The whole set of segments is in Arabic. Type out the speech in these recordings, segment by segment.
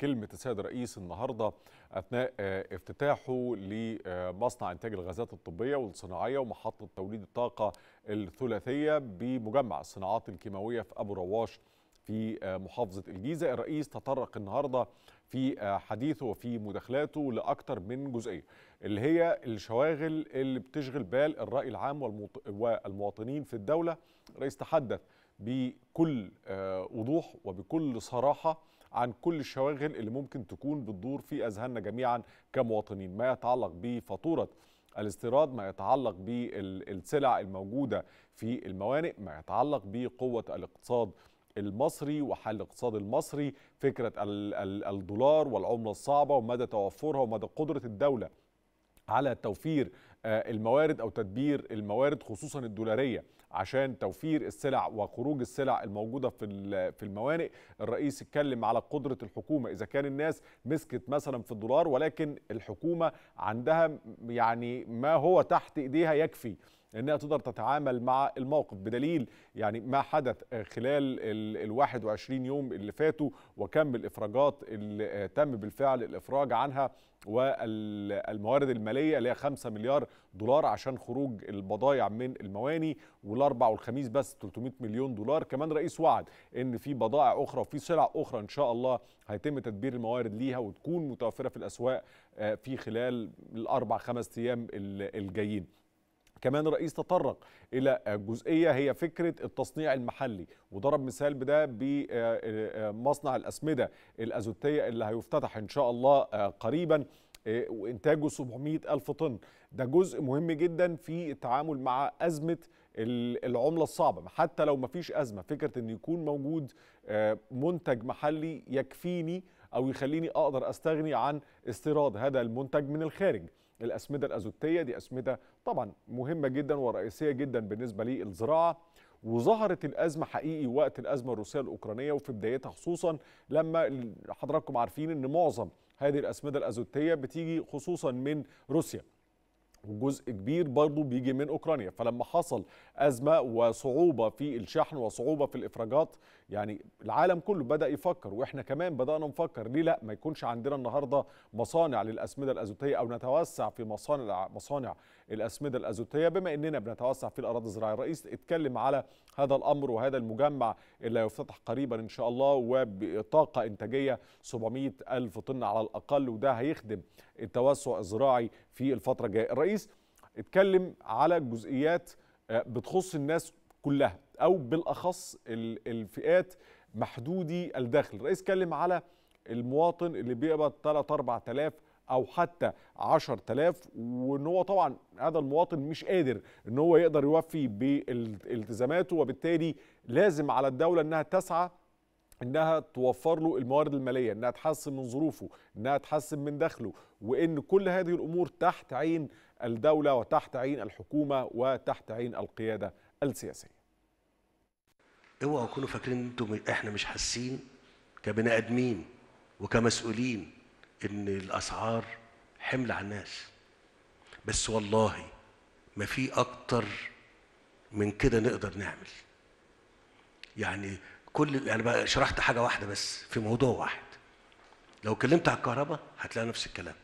كلمة السيد الرئيس النهاردة أثناء آه، افتتاحه لمصنع إنتاج الغازات الطبية والصناعية ومحطة توليد الطاقة الثلاثية بمجمع الصناعات الكيماوية في أبو رواش في آه، محافظة الجيزة الرئيس تطرق النهاردة في آه، حديثه وفي مداخلاته لأكثر من جزئية اللي هي الشواغل اللي بتشغل بال الرأي العام والمواطنين في الدولة الرئيس تحدث بكل آه، وضوح وبكل صراحه عن كل الشواغل اللي ممكن تكون بتدور في اذهاننا جميعا كمواطنين ما يتعلق بفاتوره الاستيراد ما يتعلق بالسلع الموجوده في الموانئ ما يتعلق بقوه الاقتصاد المصري وحال الاقتصاد المصري فكره الدولار والعمله الصعبه ومدى توفرها ومدى قدره الدوله على توفير آه، الموارد او تدبير الموارد خصوصا الدولاريه عشان توفير السلع وخروج السلع الموجوده في في الموانئ الرئيس اتكلم على قدره الحكومه اذا كان الناس مسكت مثلا في الدولار ولكن الحكومه عندها يعني ما هو تحت ايديها يكفي انها تقدر تتعامل مع الموقف بدليل يعني ما حدث خلال ال 21 يوم اللي فاتوا وكم الافراجات اللي آه، تم بالفعل الافراج عنها والموارد الماليه اللي هي 5 مليار دولار عشان خروج البضايع من المواني والاربع والخميس بس 300 مليون دولار كمان رئيس وعد ان في بضائع اخرى وفي سلع اخرى ان شاء الله هيتم تدبير الموارد ليها وتكون متوفره في الاسواق آه، في خلال الاربع خمس ايام الجايين كمان الرئيس تطرق الى جزئيه هي فكره التصنيع المحلي وضرب مثال بده بمصنع آه، آه، الاسمده الازوتيه اللي هيفتتح ان شاء الله قريبا آه، وانتاجه 700 الف طن ده جزء مهم جدا في التعامل مع ازمه العمله الصعبه حتى لو ما فيش ازمه فكره ان يكون موجود آه، منتج محلي يكفيني او يخليني اقدر استغني عن استيراد هذا المنتج من الخارج الاسمده الازوتيه دي اسمده طبعا مهمه جدا ورئيسيه جدا بالنسبه للزراعه وظهرت الازمه حقيقي وقت الازمه الروسيه الاوكرانيه وفي بدايتها خصوصا لما حضراتكم عارفين ان معظم هذه الأسمدة الأزوتية بتيجي خصوصا من روسيا وجزء كبير برضه بيجي من اوكرانيا فلما حصل ازمه وصعوبه في الشحن وصعوبه في الافراجات يعني العالم كله بدا يفكر واحنا كمان بدانا نفكر ليه لا ما يكونش عندنا النهارده مصانع للاسمده الازوتيه او نتوسع في مصانع مصانع الاسمده الازوتيه بما اننا بنتوسع في الاراضي الزراعيه الرئيس اتكلم على هذا الامر وهذا المجمع اللي هيفتتح قريبا ان شاء الله وبطاقه انتاجيه 700 الف طن على الاقل وده هيخدم التوسع الزراعي في الفتره الجايه الرئيس اتكلم على جزئيات آه، بتخص الناس كلها او بالاخص الفئات محدودي الدخل الرئيس اتكلم على المواطن اللي بيقبض 3 4000 او حتى 10000 وان هو طبعا هذا المواطن مش قادر ان هو يقدر يوفي بالتزاماته وبالتالي لازم على الدوله انها تسعى انها توفر له الموارد الماليه انها تحسن من ظروفه انها تحسن من دخله وان كل هذه الامور تحت عين الدوله وتحت عين الحكومه وتحت عين القياده السياسيه اوعوا تكونوا فاكرين انتم احنا مش حاسين كبني ادمين وكمسؤولين ان الاسعار حمل على الناس بس والله ما في اكتر من كده نقدر نعمل يعني كل انا يعني شرحت حاجه واحده بس في موضوع واحد لو اتكلمت على الكهرباء هتلاقي نفس الكلام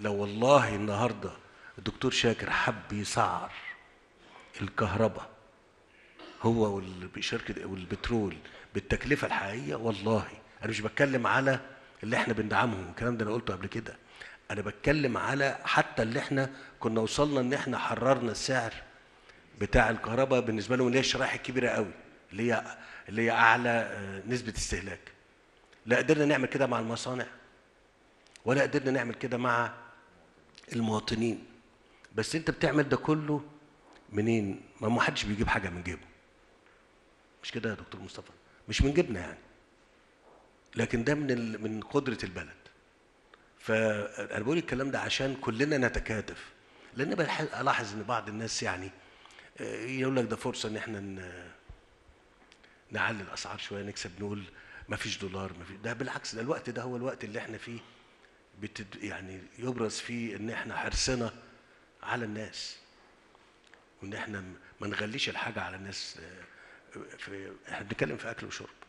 لو والله النهارده الدكتور شاكر حب يسعر الكهرباء هو والشركه والبترول بالتكلفه الحقيقيه والله انا مش بتكلم على اللي احنا بندعمهم الكلام ده انا قلته قبل كده انا بتكلم على حتى اللي احنا كنا وصلنا ان احنا حررنا السعر بتاع الكهرباء بالنسبه لهم اللي هي الشرايح الكبيره قوي اللي هي اللي هي اعلى آه، نسبه استهلاك لا قدرنا نعمل كده مع المصانع ولا قدرنا نعمل كده مع المواطنين بس انت بتعمل ده كله منين ما محدش بيجيب حاجه من جيبه مش كده يا دكتور مصطفى مش من جبنا يعني لكن ده من ال... من قدره البلد فانا بقول الكلام ده عشان كلنا نتكاتف لان الاحظ ان بعض الناس يعني آه، يقول لك ده فرصه ان احنا نعلي الاسعار شويه نكسب نقول ما فيش دولار ما في ده بالعكس ده الوقت ده هو الوقت اللي احنا فيه بتد يعني يبرز فيه ان احنا حرصنا على الناس وان احنا ما نغليش الحاجه على الناس آه، في احنا بنتكلم في اكل وشرب